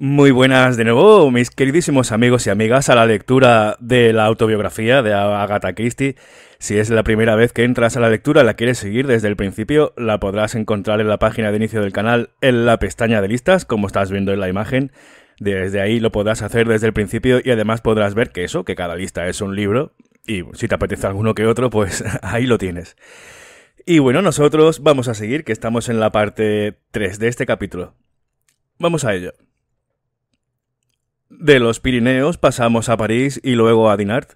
Muy buenas de nuevo, mis queridísimos amigos y amigas, a la lectura de la autobiografía de Agatha Christie. Si es la primera vez que entras a la lectura, la quieres seguir desde el principio, la podrás encontrar en la página de inicio del canal, en la pestaña de listas, como estás viendo en la imagen. Desde ahí lo podrás hacer desde el principio y además podrás ver que eso, que cada lista es un libro, y si te apetece alguno que otro, pues ahí lo tienes. Y bueno, nosotros vamos a seguir, que estamos en la parte 3 de este capítulo. Vamos a ello. De los Pirineos pasamos a París y luego a Dinard.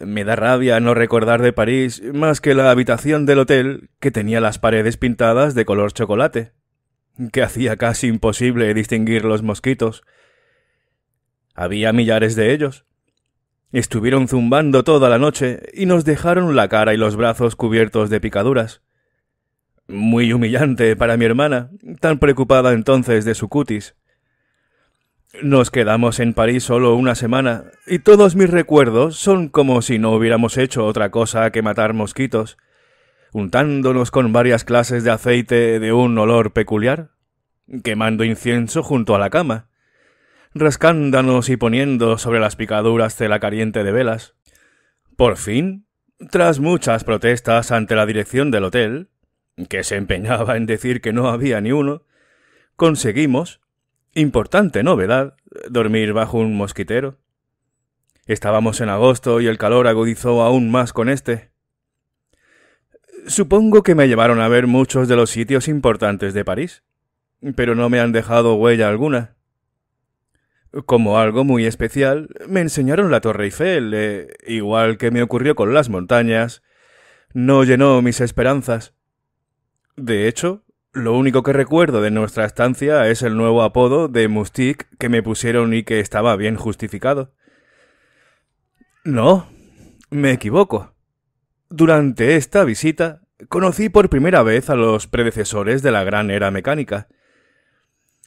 Me da rabia no recordar de París más que la habitación del hotel que tenía las paredes pintadas de color chocolate, que hacía casi imposible distinguir los mosquitos. Había millares de ellos. Estuvieron zumbando toda la noche y nos dejaron la cara y los brazos cubiertos de picaduras. Muy humillante para mi hermana, tan preocupada entonces de su cutis. Nos quedamos en París solo una semana, y todos mis recuerdos son como si no hubiéramos hecho otra cosa que matar mosquitos, untándonos con varias clases de aceite de un olor peculiar, quemando incienso junto a la cama, rascándonos y poniendo sobre las picaduras tela caliente de velas. Por fin, tras muchas protestas ante la dirección del hotel, que se empeñaba en decir que no había ni uno, conseguimos, Importante novedad, dormir bajo un mosquitero. Estábamos en agosto y el calor agudizó aún más con este. Supongo que me llevaron a ver muchos de los sitios importantes de París, pero no me han dejado huella alguna. Como algo muy especial, me enseñaron la Torre Eiffel, eh, igual que me ocurrió con las montañas. No llenó mis esperanzas. De hecho, lo único que recuerdo de nuestra estancia es el nuevo apodo de Mustique que me pusieron y que estaba bien justificado. No, me equivoco. Durante esta visita conocí por primera vez a los predecesores de la gran era mecánica.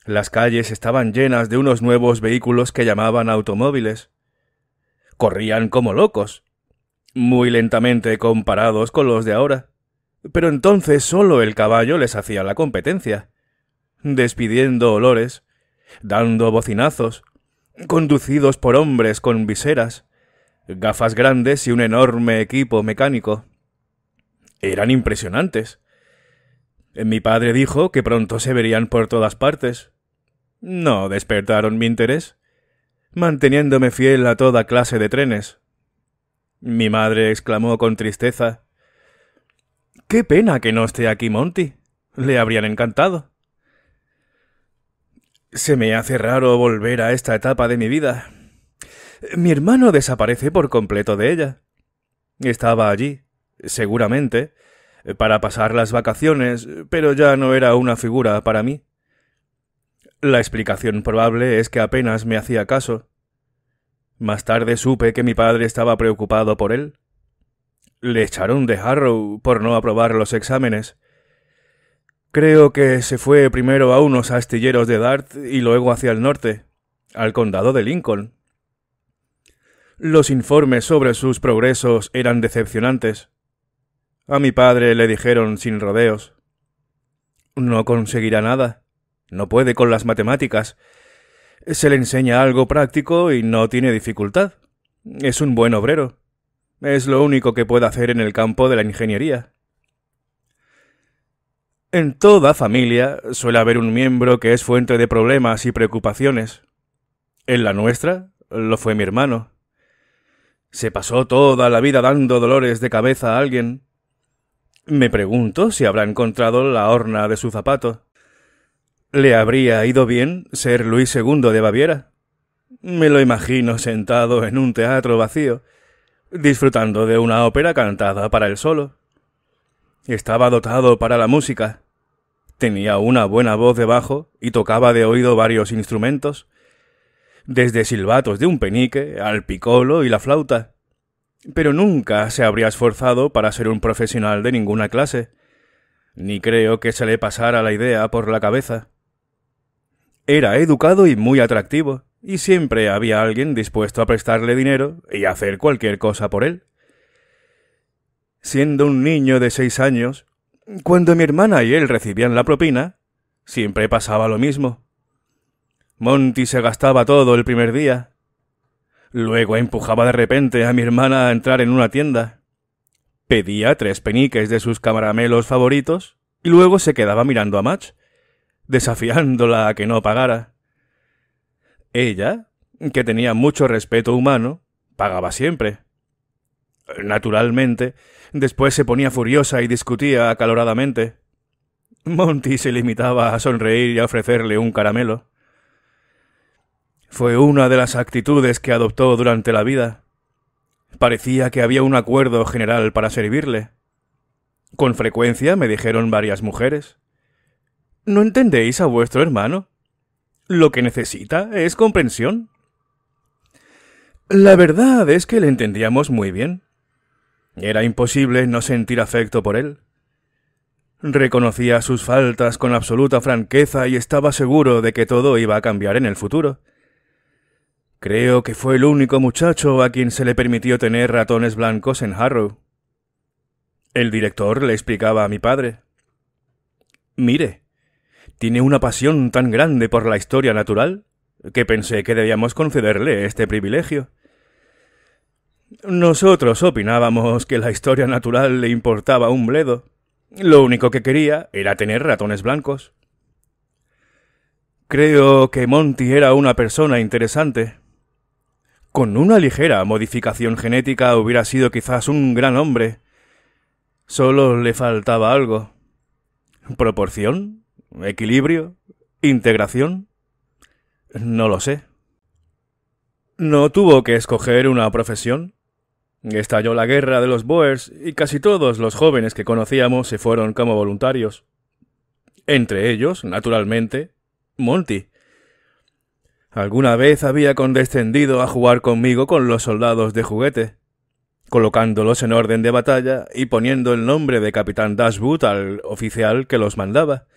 Las calles estaban llenas de unos nuevos vehículos que llamaban automóviles. Corrían como locos, muy lentamente comparados con los de ahora pero entonces solo el caballo les hacía la competencia, despidiendo olores, dando bocinazos, conducidos por hombres con viseras, gafas grandes y un enorme equipo mecánico. Eran impresionantes. Mi padre dijo que pronto se verían por todas partes. No despertaron mi interés, manteniéndome fiel a toda clase de trenes. Mi madre exclamó con tristeza Qué pena que no esté aquí Monty. Le habrían encantado. Se me hace raro volver a esta etapa de mi vida. Mi hermano desaparece por completo de ella. Estaba allí, seguramente, para pasar las vacaciones, pero ya no era una figura para mí. La explicación probable es que apenas me hacía caso. Más tarde supe que mi padre estaba preocupado por él, le echaron de Harrow por no aprobar los exámenes. Creo que se fue primero a unos astilleros de Dart y luego hacia el norte, al condado de Lincoln. Los informes sobre sus progresos eran decepcionantes. A mi padre le dijeron sin rodeos. No conseguirá nada. No puede con las matemáticas. Se le enseña algo práctico y no tiene dificultad. Es un buen obrero. Es lo único que puedo hacer en el campo de la ingeniería. En toda familia suele haber un miembro que es fuente de problemas y preocupaciones. En la nuestra lo fue mi hermano. Se pasó toda la vida dando dolores de cabeza a alguien. Me pregunto si habrá encontrado la horna de su zapato. ¿Le habría ido bien ser Luis II de Baviera? Me lo imagino sentado en un teatro vacío, disfrutando de una ópera cantada para el solo. Estaba dotado para la música. Tenía una buena voz de bajo y tocaba de oído varios instrumentos, desde silbatos de un penique al picolo y la flauta. Pero nunca se habría esforzado para ser un profesional de ninguna clase, ni creo que se le pasara la idea por la cabeza. Era educado y muy atractivo, y siempre había alguien dispuesto a prestarle dinero y a hacer cualquier cosa por él. Siendo un niño de seis años, cuando mi hermana y él recibían la propina, siempre pasaba lo mismo. Monty se gastaba todo el primer día. Luego empujaba de repente a mi hermana a entrar en una tienda. Pedía tres peniques de sus caramelos favoritos y luego se quedaba mirando a Match, desafiándola a que no pagara. Ella, que tenía mucho respeto humano, pagaba siempre. Naturalmente, después se ponía furiosa y discutía acaloradamente. Monty se limitaba a sonreír y a ofrecerle un caramelo. Fue una de las actitudes que adoptó durante la vida. Parecía que había un acuerdo general para servirle. Con frecuencia me dijeron varias mujeres. ¿No entendéis a vuestro hermano? Lo que necesita es comprensión. La verdad es que le entendíamos muy bien. Era imposible no sentir afecto por él. Reconocía sus faltas con absoluta franqueza y estaba seguro de que todo iba a cambiar en el futuro. Creo que fue el único muchacho a quien se le permitió tener ratones blancos en Harrow. El director le explicaba a mi padre. Mire, tiene una pasión tan grande por la historia natural que pensé que debíamos concederle este privilegio. Nosotros opinábamos que la historia natural le importaba un bledo. Lo único que quería era tener ratones blancos. Creo que Monty era una persona interesante. Con una ligera modificación genética hubiera sido quizás un gran hombre. Solo le faltaba algo. ¿Proporción? ¿Equilibrio? ¿Integración? No lo sé. ¿No tuvo que escoger una profesión? Estalló la guerra de los Boers y casi todos los jóvenes que conocíamos se fueron como voluntarios. Entre ellos, naturalmente, Monty. Alguna vez había condescendido a jugar conmigo con los soldados de juguete, colocándolos en orden de batalla y poniendo el nombre de Capitán Dashwood al oficial que los mandaba.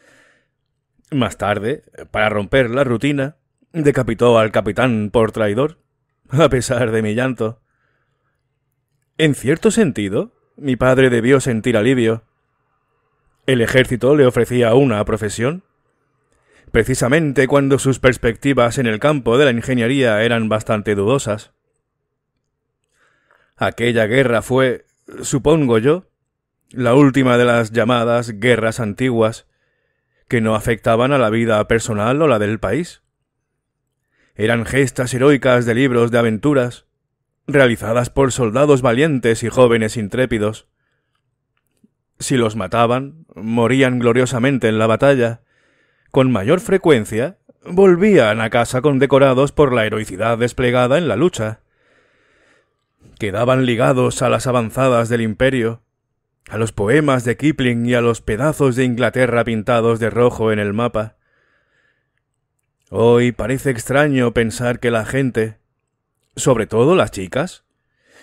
Más tarde, para romper la rutina, decapitó al capitán por traidor, a pesar de mi llanto. En cierto sentido, mi padre debió sentir alivio. El ejército le ofrecía una profesión. Precisamente cuando sus perspectivas en el campo de la ingeniería eran bastante dudosas. Aquella guerra fue, supongo yo, la última de las llamadas guerras antiguas, que no afectaban a la vida personal o la del país. Eran gestas heroicas de libros de aventuras, realizadas por soldados valientes y jóvenes intrépidos. Si los mataban, morían gloriosamente en la batalla. Con mayor frecuencia, volvían a casa condecorados por la heroicidad desplegada en la lucha. Quedaban ligados a las avanzadas del imperio, a los poemas de Kipling y a los pedazos de Inglaterra pintados de rojo en el mapa. Hoy parece extraño pensar que la gente, sobre todo las chicas,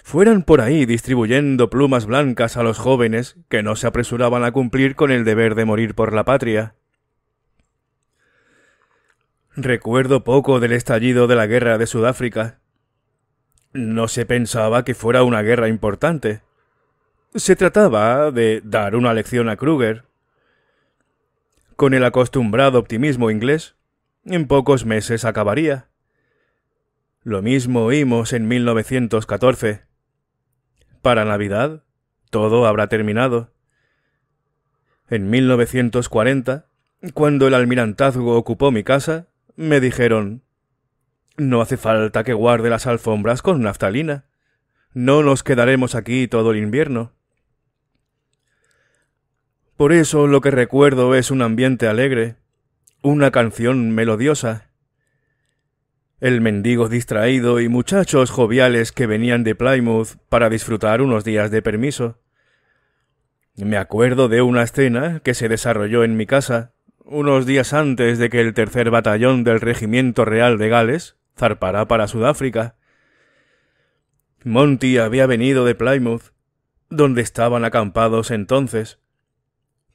fueran por ahí distribuyendo plumas blancas a los jóvenes que no se apresuraban a cumplir con el deber de morir por la patria. Recuerdo poco del estallido de la guerra de Sudáfrica. No se pensaba que fuera una guerra importante. Se trataba de dar una lección a Kruger. Con el acostumbrado optimismo inglés, en pocos meses acabaría. Lo mismo oímos en 1914. Para Navidad, todo habrá terminado. En 1940, cuando el almirantazgo ocupó mi casa, me dijeron No hace falta que guarde las alfombras con naftalina. No nos quedaremos aquí todo el invierno. Por eso lo que recuerdo es un ambiente alegre, una canción melodiosa, el mendigo distraído y muchachos joviales que venían de Plymouth para disfrutar unos días de permiso. Me acuerdo de una escena que se desarrolló en mi casa, unos días antes de que el tercer batallón del Regimiento Real de Gales zarpará para Sudáfrica. Monty había venido de Plymouth, donde estaban acampados entonces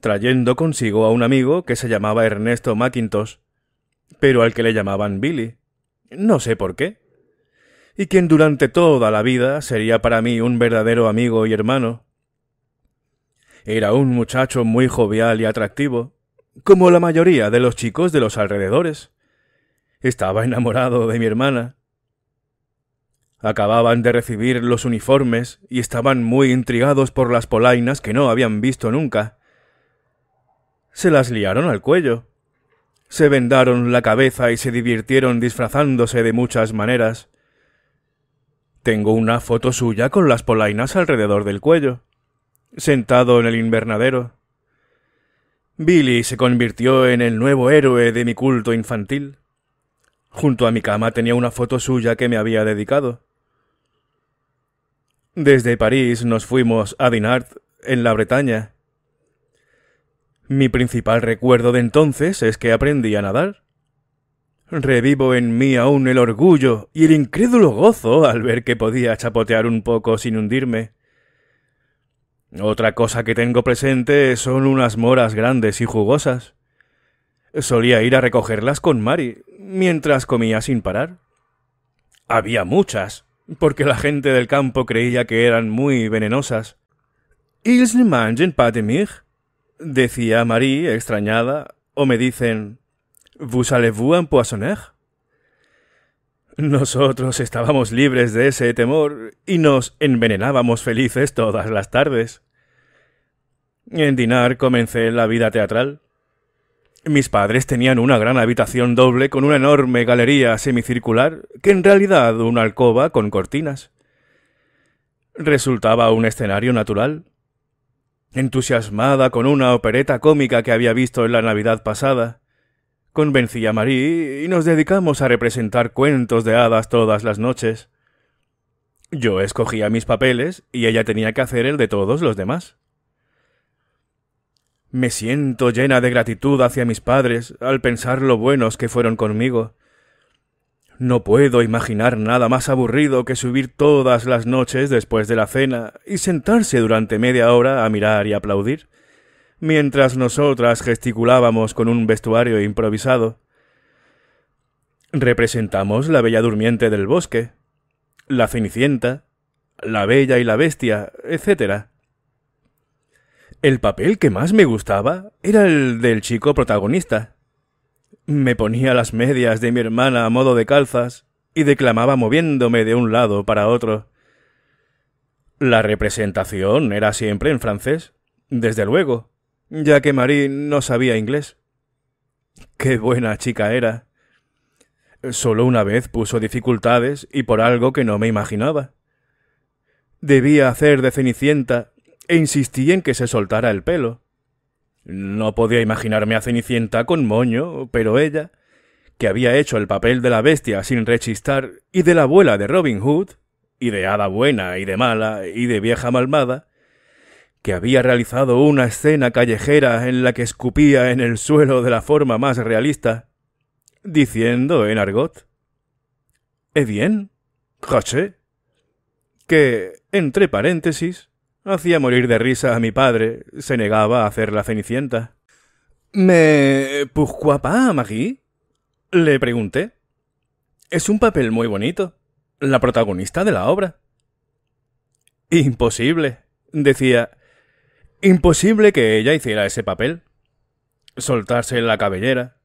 trayendo consigo a un amigo que se llamaba Ernesto Mackintosh, pero al que le llamaban Billy. No sé por qué. Y quien durante toda la vida sería para mí un verdadero amigo y hermano. Era un muchacho muy jovial y atractivo, como la mayoría de los chicos de los alrededores. Estaba enamorado de mi hermana. Acababan de recibir los uniformes y estaban muy intrigados por las polainas que no habían visto nunca se las liaron al cuello. Se vendaron la cabeza y se divirtieron disfrazándose de muchas maneras. Tengo una foto suya con las polainas alrededor del cuello, sentado en el invernadero. Billy se convirtió en el nuevo héroe de mi culto infantil. Junto a mi cama tenía una foto suya que me había dedicado. Desde París nos fuimos a Dinard, en la Bretaña, mi principal recuerdo de entonces es que aprendí a nadar. Revivo en mí aún el orgullo y el incrédulo gozo al ver que podía chapotear un poco sin hundirme. Otra cosa que tengo presente son unas moras grandes y jugosas. Solía ir a recogerlas con Mari, mientras comía sin parar. Había muchas, porque la gente del campo creía que eran muy venenosas. Ils ne Decía Marie, extrañada, o me dicen, ¿Vous allez-vous en Nosotros estábamos libres de ese temor y nos envenenábamos felices todas las tardes. En Dinar comencé la vida teatral. Mis padres tenían una gran habitación doble con una enorme galería semicircular, que en realidad una alcoba con cortinas. Resultaba un escenario natural entusiasmada con una opereta cómica que había visto en la Navidad pasada. Convencí a Marie y nos dedicamos a representar cuentos de hadas todas las noches. Yo escogía mis papeles y ella tenía que hacer el de todos los demás. Me siento llena de gratitud hacia mis padres al pensar lo buenos que fueron conmigo no puedo imaginar nada más aburrido que subir todas las noches después de la cena y sentarse durante media hora a mirar y aplaudir, mientras nosotras gesticulábamos con un vestuario improvisado. Representamos la Bella Durmiente del Bosque, la Cenicienta, la Bella y la Bestia, etc. El papel que más me gustaba era el del chico protagonista. Me ponía las medias de mi hermana a modo de calzas y declamaba moviéndome de un lado para otro. La representación era siempre en francés, desde luego, ya que Marie no sabía inglés. Qué buena chica era. Solo una vez puso dificultades y por algo que no me imaginaba. Debía hacer de Cenicienta e insistí en que se soltara el pelo. No podía imaginarme a Cenicienta con moño, pero ella, que había hecho el papel de la bestia sin rechistar, y de la abuela de Robin Hood, y de hada buena y de mala, y de vieja Malmada, que había realizado una escena callejera en la que escupía en el suelo de la forma más realista, diciendo en argot, «¿Eh bien? que, entre paréntesis, Hacía morir de risa a mi padre, se negaba a hacer la cenicienta. ¿Me pourquoi pues, pas, Marie? Le pregunté. Es un papel muy bonito. La protagonista de la obra. Imposible, decía. Imposible que ella hiciera ese papel. Soltarse la cabellera,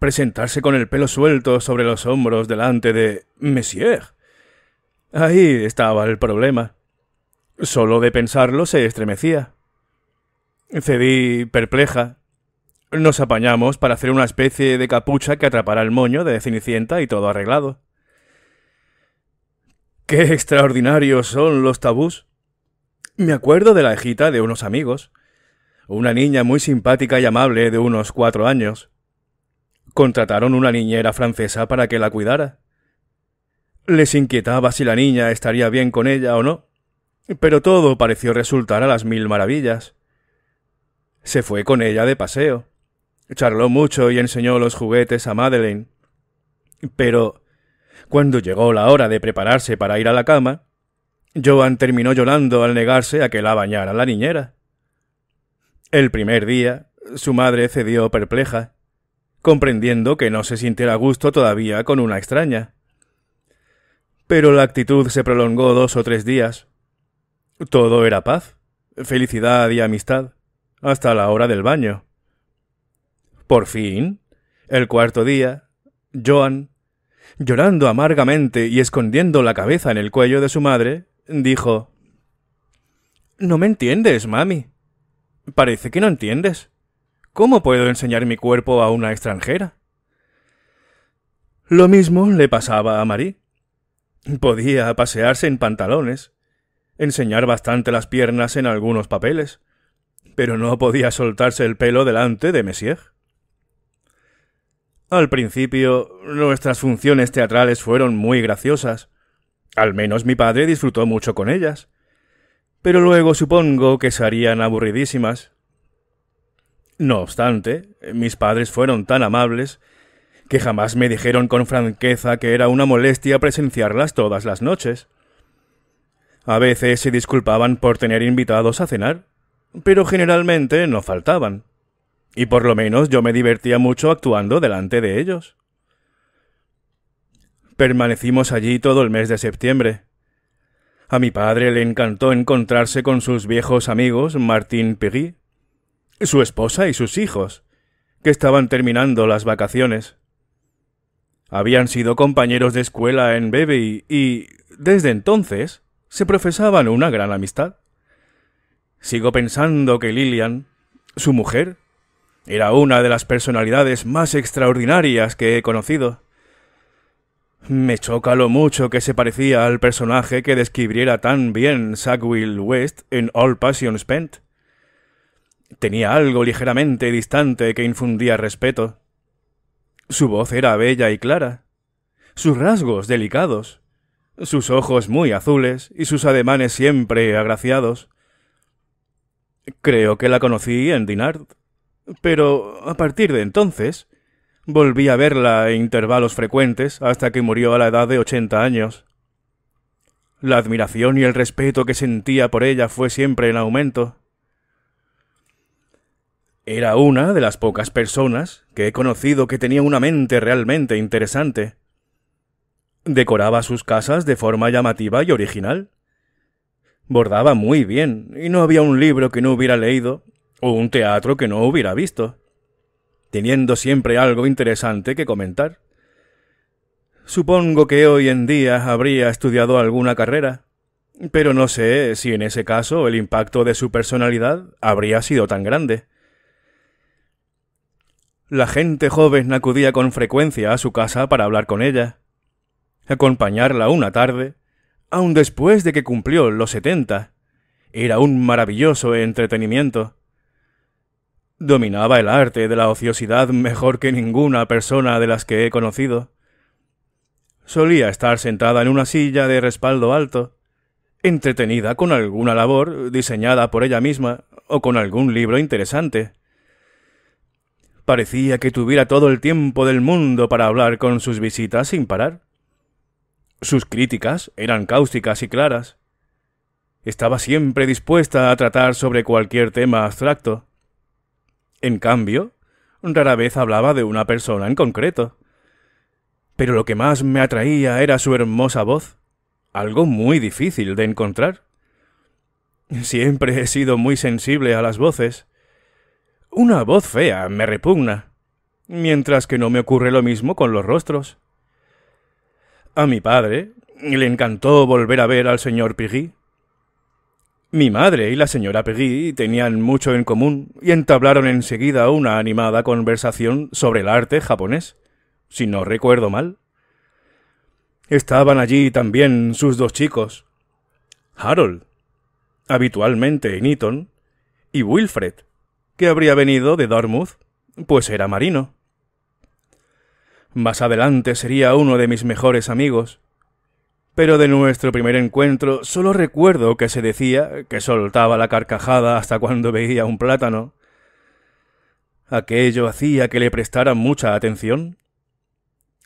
presentarse con el pelo suelto sobre los hombros delante de Monsieur. Ahí estaba el problema. Solo de pensarlo se estremecía. Cedí perpleja. Nos apañamos para hacer una especie de capucha que atrapará el moño de Cenicienta y todo arreglado. ¡Qué extraordinarios son los tabús! Me acuerdo de la hijita de unos amigos, una niña muy simpática y amable de unos cuatro años. Contrataron una niñera francesa para que la cuidara. Les inquietaba si la niña estaría bien con ella o no. Pero todo pareció resultar a las mil maravillas. Se fue con ella de paseo. Charló mucho y enseñó los juguetes a Madeleine. Pero cuando llegó la hora de prepararse para ir a la cama, Joan terminó llorando al negarse a que la bañara la niñera. El primer día, su madre cedió perpleja, comprendiendo que no se sintiera a gusto todavía con una extraña. Pero la actitud se prolongó dos o tres días, todo era paz, felicidad y amistad, hasta la hora del baño. Por fin, el cuarto día, Joan, llorando amargamente y escondiendo la cabeza en el cuello de su madre, dijo No me entiendes, mami. Parece que no entiendes. ¿Cómo puedo enseñar mi cuerpo a una extranjera? Lo mismo le pasaba a Marie. Podía pasearse en pantalones, enseñar bastante las piernas en algunos papeles, pero no podía soltarse el pelo delante de Messier. Al principio, nuestras funciones teatrales fueron muy graciosas. Al menos mi padre disfrutó mucho con ellas. Pero luego supongo que se harían aburridísimas. No obstante, mis padres fueron tan amables que jamás me dijeron con franqueza que era una molestia presenciarlas todas las noches. A veces se disculpaban por tener invitados a cenar, pero generalmente no faltaban. Y por lo menos yo me divertía mucho actuando delante de ellos. Permanecimos allí todo el mes de septiembre. A mi padre le encantó encontrarse con sus viejos amigos Martín Pigui, su esposa y sus hijos, que estaban terminando las vacaciones. Habían sido compañeros de escuela en Bebe y, desde entonces, se profesaban una gran amistad. Sigo pensando que Lillian, su mujer, era una de las personalidades más extraordinarias que he conocido. Me choca lo mucho que se parecía al personaje que describiera tan bien Sackville West en All Passion Spent. Tenía algo ligeramente distante que infundía respeto. Su voz era bella y clara, sus rasgos delicados, sus ojos muy azules y sus ademanes siempre agraciados. Creo que la conocí en Dinard, pero a partir de entonces volví a verla a intervalos frecuentes hasta que murió a la edad de ochenta años. La admiración y el respeto que sentía por ella fue siempre en aumento. Era una de las pocas personas que he conocido que tenía una mente realmente interesante. Decoraba sus casas de forma llamativa y original. Bordaba muy bien, y no había un libro que no hubiera leído, o un teatro que no hubiera visto, teniendo siempre algo interesante que comentar. Supongo que hoy en día habría estudiado alguna carrera, pero no sé si en ese caso el impacto de su personalidad habría sido tan grande. La gente joven acudía con frecuencia a su casa para hablar con ella, acompañarla una tarde, aun después de que cumplió los setenta, era un maravilloso entretenimiento. Dominaba el arte de la ociosidad mejor que ninguna persona de las que he conocido. Solía estar sentada en una silla de respaldo alto, entretenida con alguna labor diseñada por ella misma o con algún libro interesante. Parecía que tuviera todo el tiempo del mundo para hablar con sus visitas sin parar. Sus críticas eran cáusticas y claras. Estaba siempre dispuesta a tratar sobre cualquier tema abstracto. En cambio, rara vez hablaba de una persona en concreto. Pero lo que más me atraía era su hermosa voz, algo muy difícil de encontrar. Siempre he sido muy sensible a las voces. Una voz fea me repugna, mientras que no me ocurre lo mismo con los rostros. A mi padre le encantó volver a ver al señor Piggy. Mi madre y la señora Peggy tenían mucho en común y entablaron enseguida una animada conversación sobre el arte japonés, si no recuerdo mal. Estaban allí también sus dos chicos, Harold, habitualmente en Eton, y Wilfred, que habría venido de Dartmouth, pues era marino. Más adelante sería uno de mis mejores amigos. Pero de nuestro primer encuentro solo recuerdo que se decía que soltaba la carcajada hasta cuando veía un plátano. Aquello hacía que le prestara mucha atención.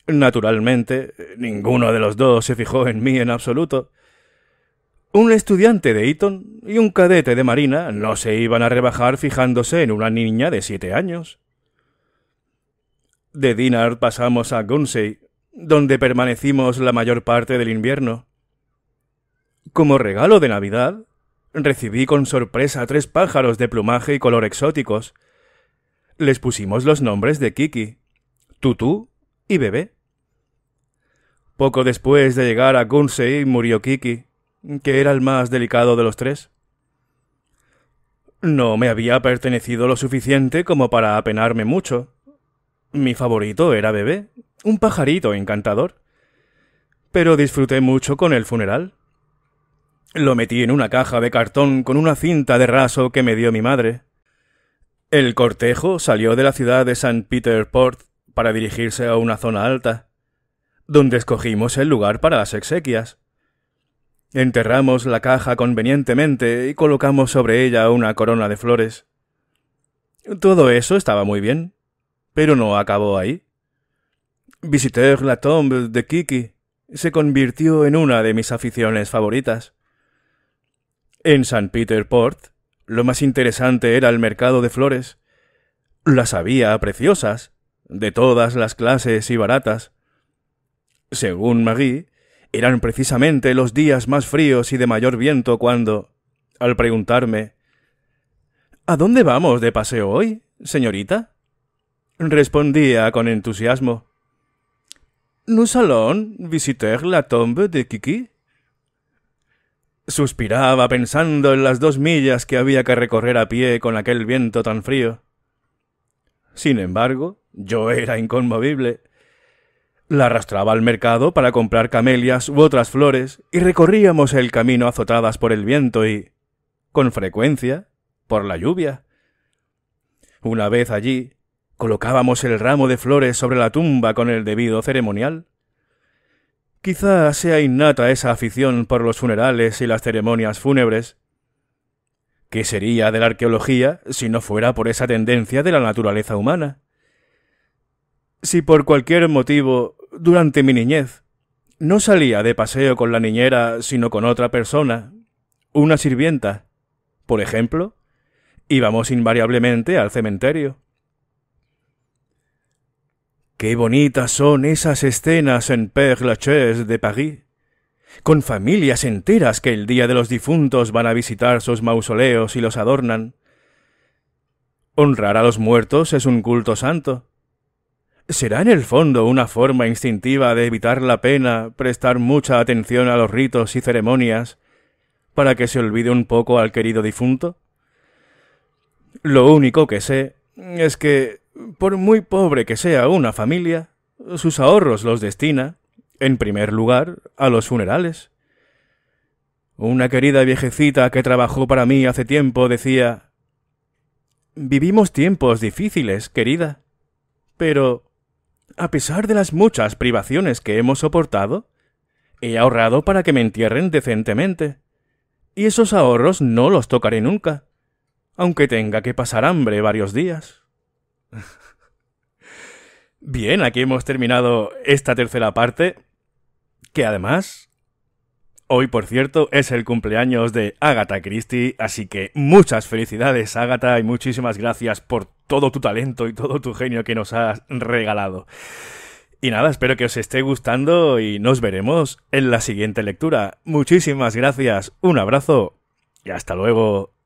Naturalmente, ninguno de los dos se fijó en mí en absoluto. Un estudiante de Eton y un cadete de Marina no se iban a rebajar fijándose en una niña de siete años. De Dinard pasamos a Gunsey, donde permanecimos la mayor parte del invierno. Como regalo de Navidad, recibí con sorpresa tres pájaros de plumaje y color exóticos. Les pusimos los nombres de Kiki, Tutu y Bebé. Poco después de llegar a Gunsey murió Kiki, que era el más delicado de los tres. No me había pertenecido lo suficiente como para apenarme mucho, mi favorito era Bebé, un pajarito encantador. Pero disfruté mucho con el funeral. Lo metí en una caja de cartón con una cinta de raso que me dio mi madre. El cortejo salió de la ciudad de San Peterport para dirigirse a una zona alta, donde escogimos el lugar para las exequias. Enterramos la caja convenientemente y colocamos sobre ella una corona de flores. Todo eso estaba muy bien. Pero no acabó ahí. Visitar la tombe de Kiki. Se convirtió en una de mis aficiones favoritas. En San Peter lo más interesante era el mercado de flores. Las había preciosas, de todas las clases y baratas. Según Marie, eran precisamente los días más fríos y de mayor viento cuando, al preguntarme, ¿A dónde vamos de paseo hoy, señorita? Respondía con entusiasmo. Nous salón visiter la tombe de Kiki. Suspiraba pensando en las dos millas que había que recorrer a pie con aquel viento tan frío. Sin embargo, yo era inconmovible. La arrastraba al mercado para comprar camelias u otras flores y recorríamos el camino azotadas por el viento y, con frecuencia, por la lluvia. Una vez allí, colocábamos el ramo de flores sobre la tumba con el debido ceremonial? Quizá sea innata esa afición por los funerales y las ceremonias fúnebres. ¿Qué sería de la arqueología si no fuera por esa tendencia de la naturaleza humana? Si por cualquier motivo, durante mi niñez, no salía de paseo con la niñera sino con otra persona, una sirvienta, por ejemplo, íbamos invariablemente al cementerio. Qué bonitas son esas escenas en Père Lachaise de París, con familias enteras que el día de los difuntos van a visitar sus mausoleos y los adornan. Honrar a los muertos es un culto santo. ¿Será en el fondo una forma instintiva de evitar la pena prestar mucha atención a los ritos y ceremonias para que se olvide un poco al querido difunto? Lo único que sé es que por muy pobre que sea una familia, sus ahorros los destina, en primer lugar, a los funerales. Una querida viejecita que trabajó para mí hace tiempo decía Vivimos tiempos difíciles, querida, pero a pesar de las muchas privaciones que hemos soportado, he ahorrado para que me entierren decentemente. Y esos ahorros no los tocaré nunca, aunque tenga que pasar hambre varios días. Bien, aquí hemos terminado esta tercera parte, que además, hoy por cierto, es el cumpleaños de Agatha Christie, así que muchas felicidades Agatha y muchísimas gracias por todo tu talento y todo tu genio que nos has regalado. Y nada, espero que os esté gustando y nos veremos en la siguiente lectura. Muchísimas gracias, un abrazo y hasta luego.